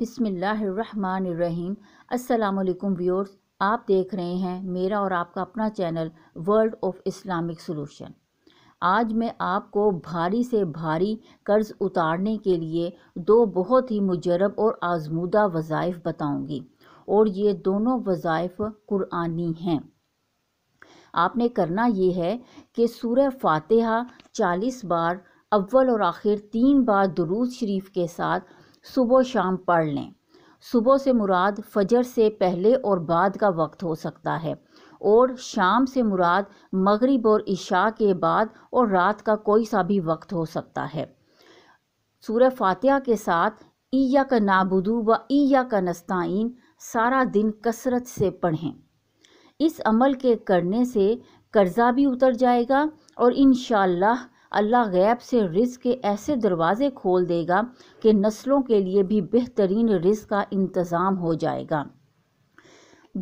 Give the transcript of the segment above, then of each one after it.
बिसमीम् अल्लाम व्यूअर्स आप देख रहे हैं मेरा और आपका अपना channel world of Islamic solution आज मैं आपको भारी से भारी कर्ज़ उतारने के लिए दो बहुत ही मुजरब और आजमूदा वज़ाइफ बताऊंगी और ये दोनों वज़ाइफ कुरानी हैं आपने करना ये है कि सूर्य फ़ातहा चालीस बार अव्वल और आखिर तीन बार दरूद शरीफ के साथ सुबह शाम पढ़ लें सुबह से मुराद फजर से पहले और बाद का वक्त हो सकता है और शाम से मुराद मगरिब और इशा के बाद और रात का कोई सा भी वक्त हो सकता है सूर्य फातिहा के साथ ईया का नाबुदू व ईया का नस्ताइन सारा दिन कसरत से पढ़ें इस अमल के करने से कर्जा भी उतर जाएगा और इन अल्लाह गैब से रिज़ के ऐसे दरवाज़े खोल देगा कि नस्लों के लिए भी बेहतरीन रिज़ का इंतज़ाम हो जाएगा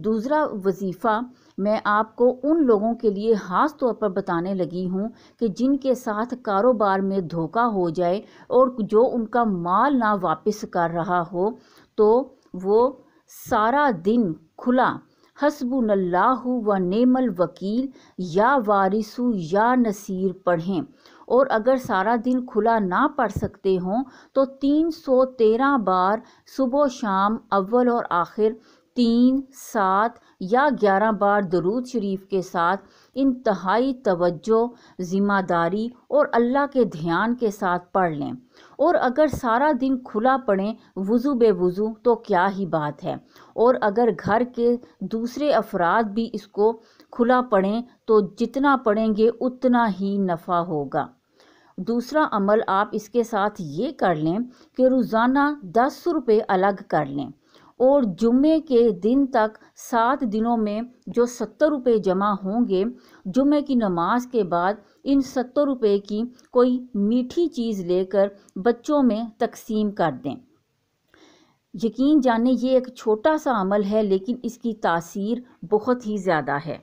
दूसरा वजीफ़ा मैं आपको उन लोगों के लिए ख़ास तौर पर बताने लगी हूँ कि जिनके साथ कारोबार में धोखा हो जाए और जो उनका माल ना वापस कर रहा हो तो वो सारा दिन खुला हसबुल्लाह व नेमल वकील या वारिसु या नसीर पढ़ें और अगर सारा दिन खुला ना पढ़ सकते हों तो 313 बार सुबह शाम अव्वल और आखिर तीन सात या ग्यारह बार दरूद शरीफ के साथ इंतहाई तवज्जो ज़िम्मेदारी और अल्लाह के ध्यान के साथ पढ़ लें और अगर सारा दिन खुला पढ़ें वज़ू बे वज़ू तो क्या ही बात है और अगर घर के दूसरे अफराद भी इसको खुला पढ़ें तो जितना पढ़ेंगे उतना ही नफ़ा होगा दूसरा अमल आप इसके साथ ये कर लें कि रोज़ाना दस रुपये अलग कर लें और जुमे के दिन तक सात दिनों में जो सत्तर रुपये जमा होंगे जुमे की नमाज के बाद इन सत्तर रुपये की कोई मीठी चीज़ लेकर बच्चों में तकसीम कर दें यकीन जाने ये एक छोटा सा अमल है लेकिन इसकी तासीर बहुत ही ज़्यादा है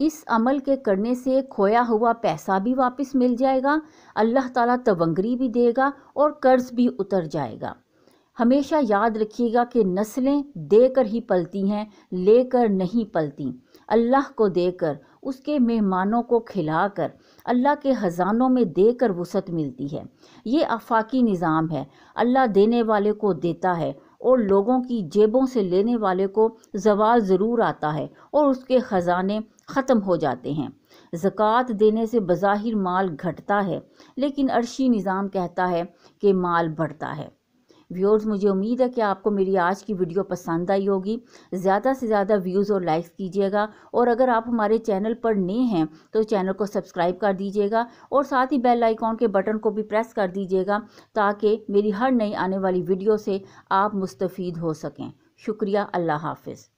इस अमल के करने से खोया हुआ पैसा भी वापस मिल जाएगा अल्लाह ताला तवंगरी भी देगा और कर्ज भी उतर जाएगा हमेशा याद रखिएगा कि नस्लें देकर ही पलती हैं लेकर नहीं पलती अल्लाह को देकर उसके मेहमानों को खिलाकर अल्लाह के ख़जानों में देकर वसत मिलती है ये आफाकी निज़ाम है अल्लाह देने वाले को देता है और लोगों की जेबों से लेने वाले को जवाल ज़रूर आता है और उसके ख़जाने ख़त्म हो जाते हैं ज़क़़त देने से बज़ाहिर माल घटता है लेकिन अर्शी निज़ाम कहता है कि माल बढ़ता है व्यूअर्स मुझे उम्मीद है कि आपको मेरी आज की वीडियो पसंद आई होगी ज़्यादा से ज़्यादा व्यूज़ और लाइक्स कीजिएगा और अगर आप हमारे चैनल पर नए हैं तो चैनल को सब्सक्राइब कर दीजिएगा और साथ ही बेल आइकॉन के बटन को भी प्रेस कर दीजिएगा ताकि मेरी हर नई आने वाली वीडियो से आप मुस्तफ़ हो सकें शुक्रिया अल्लाह हाफिज़